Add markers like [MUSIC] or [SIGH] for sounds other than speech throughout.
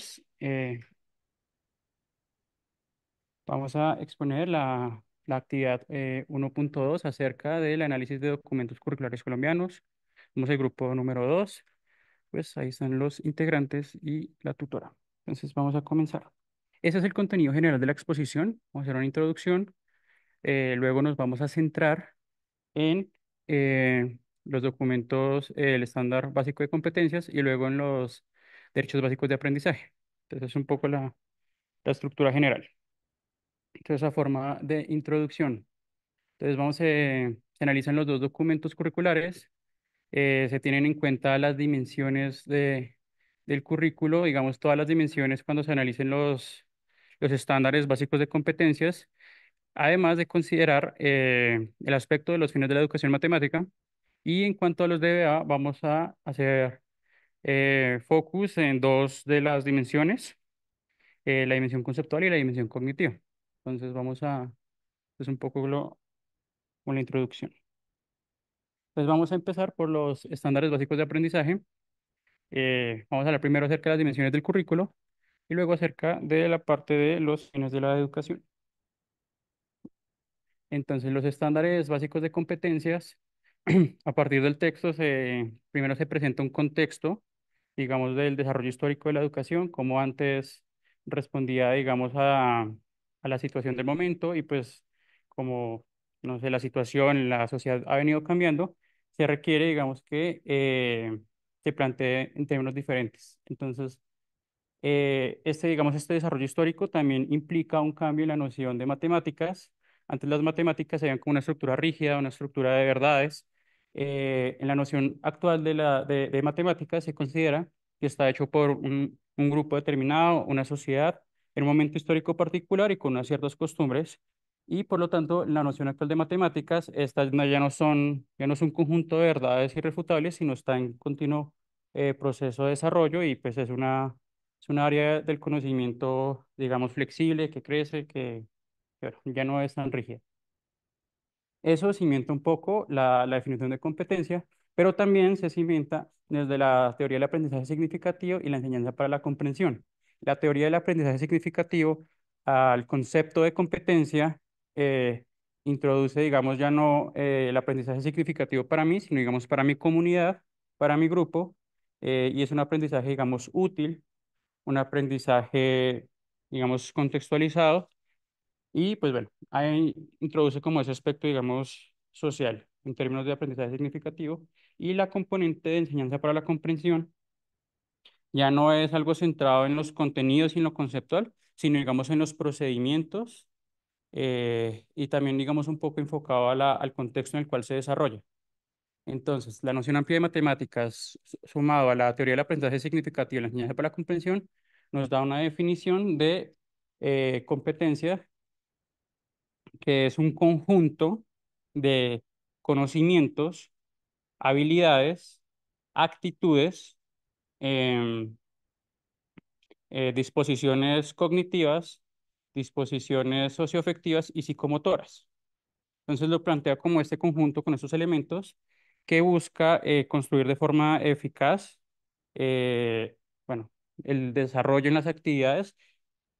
Pues, eh, vamos a exponer la, actividad 1.2 eh, acerca del análisis de documentos curriculares colombianos. tenemos el grupo número 2. Pues ahí están los integrantes y la tutora. Entonces vamos a comenzar. Ese es el contenido general de la exposición. Vamos a hacer una introducción. Eh, luego nos vamos a centrar en los documentos, el estándar básico de competencias y luego en los derechos básicos de aprendizaje. Entonces es un poco la, la estructura general. Entonces, esa forma de introducción. Entonces, vamos, a eh, analizar analizan los dos documentos curriculares, eh, se tienen en cuenta las dimensiones de, del currículo, digamos, todas las dimensiones cuando se analicen los, los estándares básicos de competencias, además de considerar eh, el aspecto de los fines de la educación matemática. Y en cuanto a los DBA, vamos a hacer eh, focus en dos de las dimensiones, eh, la dimensión conceptual y la dimensión cognitiva. Entonces vamos a, es pues, un poco lo, con la introducción. Entonces vamos a empezar por los estándares básicos de aprendizaje. Eh, vamos a hablar primero acerca de las dimensiones del currículo y luego acerca de la parte de los fines de la educación. Entonces, los estándares básicos de competencias, [CLEARS THROAT] a partir del texto, se, primero se presenta un contexto digamos, del desarrollo histórico de la educación, como antes respondía, digamos, a, la situación del momento y pues como, no sé, la situación, la sociedad ha venido cambiando, se requiere, digamos, que eh, se plantee en términos diferentes. Entonces, eh, este, digamos, este desarrollo histórico también implica un cambio en la noción de matemáticas. Antes las matemáticas se veían como una estructura rígida, una estructura de verdades, eh, en la noción actual de, la, de, matemáticas se considera que está hecho por un, grupo determinado, una sociedad, en un momento histórico particular y con ciertas costumbres. Y por lo tanto, en la noción actual de matemáticas, estas ya no son, ya no es un conjunto de verdades irrefutables, sino está en continuo eh, proceso de desarrollo y pues es una, es una área del conocimiento, digamos, flexible, que crece, que, ya no es tan rígida. Eso cimienta un poco la, definición de competencia, pero también se cimienta desde la teoría del aprendizaje significativo y la enseñanza para la comprensión. La teoría del aprendizaje significativo al concepto de competencia eh, introduce, digamos, ya no eh, el aprendizaje significativo para mí, sino, digamos, para mi comunidad, para mi grupo, eh, y es un aprendizaje, digamos, útil, un aprendizaje, digamos, contextualizado, y pues bueno, ahí introduce como ese aspecto, digamos, social en términos de aprendizaje significativo y la componente de enseñanza para la comprensión ya no es algo centrado en los contenidos y en lo conceptual, sino digamos en los procedimientos eh, y también digamos un poco enfocado a la, al contexto en el cual se desarrolla. Entonces, la noción amplia de matemáticas sumado a la teoría del aprendizaje significativo y la enseñanza para la comprensión nos da una definición de eh, competencia que es un conjunto de conocimientos, habilidades, actitudes, em, eh, disposiciones cognitivas, disposiciones socioafectivas y psicomotoras. Entonces lo plantea como este conjunto con esos elementos que busca eh, construir de forma eficaz eh, bueno, el desarrollo en las actividades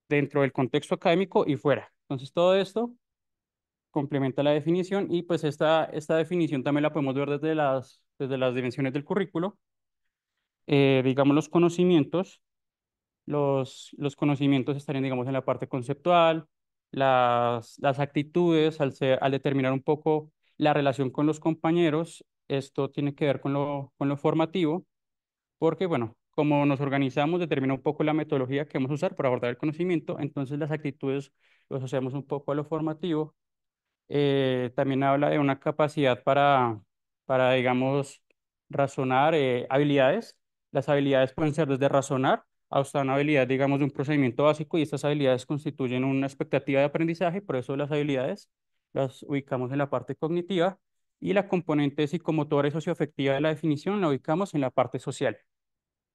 dentro del contexto académico y fuera. Entonces todo esto complementa la definición y pues esta, esta definición también la podemos ver desde las, desde las dimensiones del currículo. Eh, digamos los conocimientos, los, conocimientos estarían digamos en la parte conceptual, las, actitudes al, al determinar un poco la relación con los compañeros, esto tiene que ver con lo, con lo formativo, porque bueno, como nos organizamos determina un poco la metodología que vamos a usar para abordar el conocimiento, entonces las actitudes los asociamos un poco a lo formativo, eh, también habla de una capacidad para, para digamos, razonar eh, habilidades. Las habilidades pueden ser desde razonar hasta una habilidad, digamos, de un procedimiento básico y estas habilidades constituyen una expectativa de aprendizaje, por eso las habilidades las ubicamos en la parte cognitiva y la componente psicomotora y socioafectiva de la definición la ubicamos en la parte social.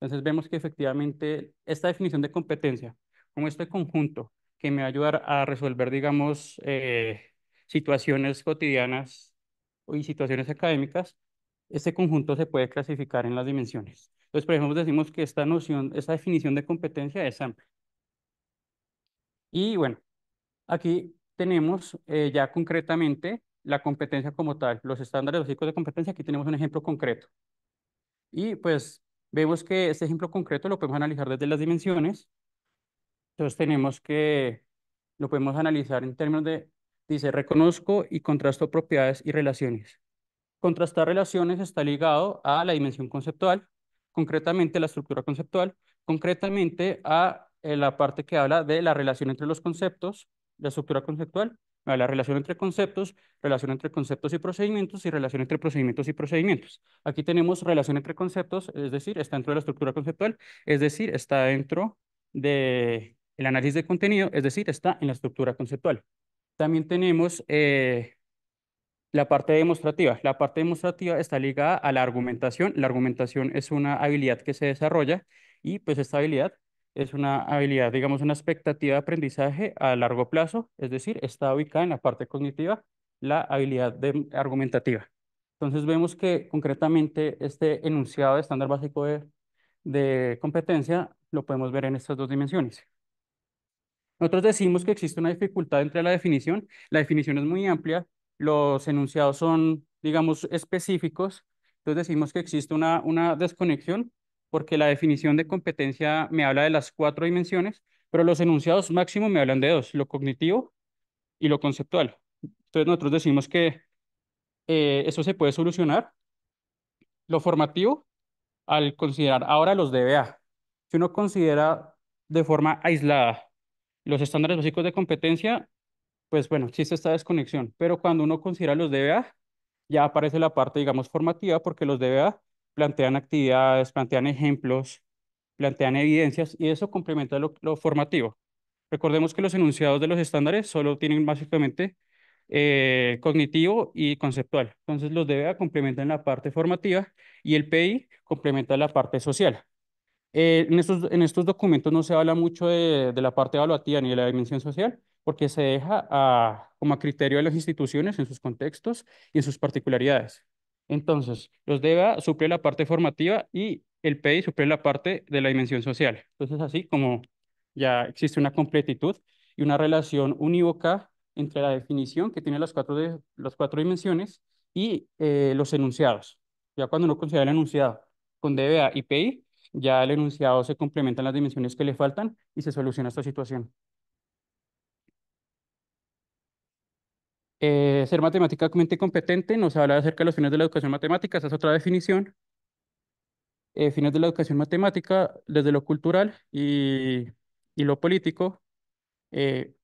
Entonces vemos que efectivamente esta definición de competencia, como este conjunto que me va a ayudar a resolver, digamos, eh, situaciones cotidianas y situaciones académicas, este conjunto se puede clasificar en las dimensiones. Entonces, por ejemplo, decimos que esta noción, esta definición de competencia es amplia. Y bueno, aquí tenemos eh, ya concretamente la competencia como tal, los estándares ciclos de competencia, aquí tenemos un ejemplo concreto. Y pues vemos que este ejemplo concreto lo podemos analizar desde las dimensiones. Entonces tenemos que, lo podemos analizar en términos de Dice, reconozco y contrasto propiedades y relaciones. Contrastar relaciones está ligado a la dimensión conceptual, concretamente la estructura conceptual, concretamente a eh, la parte que habla de la relación entre los conceptos, la estructura conceptual, la relación entre conceptos, relación entre conceptos y procedimientos y relación entre procedimientos y procedimientos. Aquí tenemos relación entre conceptos, es decir, está dentro de la estructura conceptual, es decir, está dentro del el análisis de contenido, es decir, está en la estructura conceptual. También tenemos eh, la parte demostrativa. La parte demostrativa está ligada a la argumentación. La argumentación es una habilidad que se desarrolla y pues esta habilidad es una habilidad, digamos, una expectativa de aprendizaje a largo plazo, es decir, está ubicada en la parte cognitiva, la habilidad argumentativa. Entonces vemos que concretamente este enunciado de estándar básico de, de competencia lo podemos ver en estas dos dimensiones. Nosotros decimos que existe una dificultad entre la definición. La definición es muy amplia, los enunciados son, digamos, específicos. Entonces decimos que existe una, una desconexión porque la definición de competencia me habla de las cuatro dimensiones, pero los enunciados máximo me hablan de dos, lo cognitivo y lo conceptual. Entonces nosotros decimos que eh, eso se puede solucionar, lo formativo, al considerar ahora los DBA. Si uno considera de forma aislada los estándares básicos de competencia, pues bueno, existe esta desconexión, pero cuando uno considera los DBA, ya aparece la parte, digamos, formativa, porque los DBA plantean actividades, plantean ejemplos, plantean evidencias, y eso complementa lo, formativo. Recordemos que los enunciados de los estándares solo tienen básicamente eh, cognitivo y conceptual. Entonces los DBA complementan la parte formativa y el PI complementa la parte social. Eh, en, estos, en estos documentos no se habla mucho de, de, la parte evaluativa ni de la dimensión social, porque se deja a, como a criterio de las instituciones en sus contextos y en sus particularidades. Entonces, los DBA e suple la parte formativa y el PEI suple la parte de la dimensión social. Entonces, así como ya existe una completitud y una relación unívoca entre la definición que tiene las cuatro, de, las cuatro dimensiones y eh, los enunciados. Ya cuando uno considera el enunciado con DBA e y PEI, ya el enunciado se complementan las dimensiones que le faltan y se soluciona esta situación. Eh, ser matemáticamente competente nos habla acerca de los fines de la educación matemática, esa es otra definición. Eh, fines de la educación matemática desde lo cultural y, y lo político. Eh,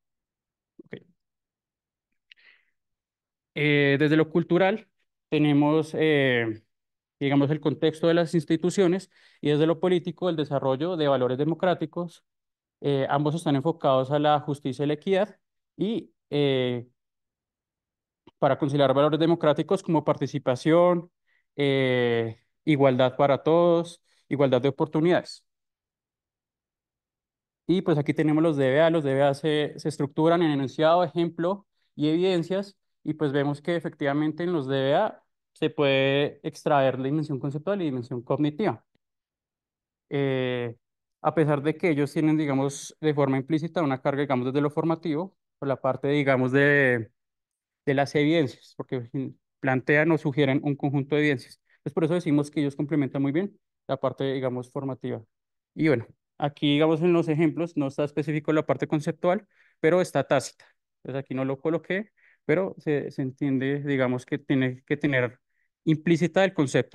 desde lo cultural tenemos digamos, el contexto de las instituciones y desde lo político el desarrollo de valores democráticos. Eh, ambos están enfocados a la justicia y la equidad y eh, para conciliar valores democráticos como participación, eh, igualdad para todos, igualdad de oportunidades. Y pues aquí tenemos los DBA, los DBA se, se estructuran en enunciado, ejemplo y evidencias, y pues vemos que efectivamente en los DBA se puede extraer la dimensión conceptual y dimensión cognitiva. Eh, a pesar de que ellos tienen, digamos, de forma implícita una carga, digamos, desde lo formativo, por la parte, digamos, de, de las evidencias, porque plantean o sugieren un conjunto de evidencias. Entonces, por eso decimos que ellos complementan muy bien la parte, digamos, formativa. Y bueno, aquí, digamos, en los ejemplos no está específico la parte conceptual, pero está tácita. Entonces, aquí no lo coloqué, pero se, se entiende, digamos, que tiene que tener implícita el concepto